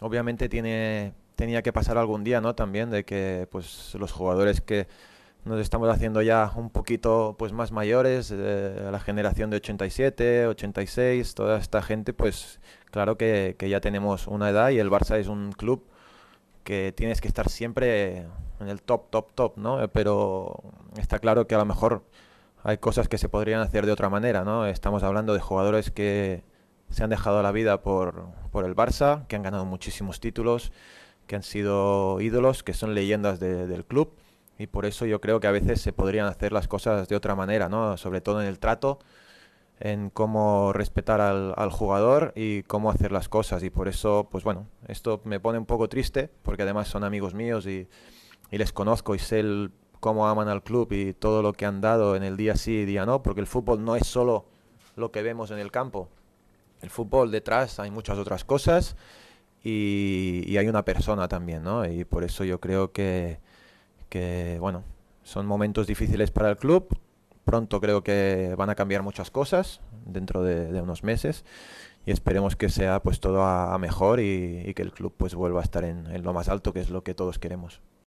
obviamente tiene, tenía que pasar algún día, ¿no? También de que pues los jugadores que nos estamos haciendo ya un poquito pues más mayores, eh, la generación de 87, 86, toda esta gente, pues claro que, que, ya tenemos una edad y el Barça es un club que tienes que estar siempre en el top, top, top, ¿no? Pero está claro que a lo mejor hay cosas que se podrían hacer de otra manera, ¿no? Estamos hablando de jugadores que se han dejado la vida por, el Barça, que han ganado muchísimos títulos, que han sido ídolos, que son leyendas del club. Y por eso yo creo que a veces se podrían hacer las cosas de otra manera, ¿no? sobre todo en el trato, en cómo respetar al, jugador y cómo hacer las cosas. Y por eso, pues bueno, esto me pone un poco triste, porque además son amigos míos y, les conozco y sé cómo aman al club y todo lo que han dado en el día sí y día no, porque el fútbol no es solo lo que vemos en el campo, el fútbol detrás hay muchas otras cosas y, hay una persona también, ¿no? Y por eso yo creo que, bueno, son momentos difíciles para el club. Pronto creo que van a cambiar muchas cosas dentro de, unos meses y esperemos que sea pues todo a, mejor y, que el club pues vuelva a estar en lo más alto que es lo que todos queremos.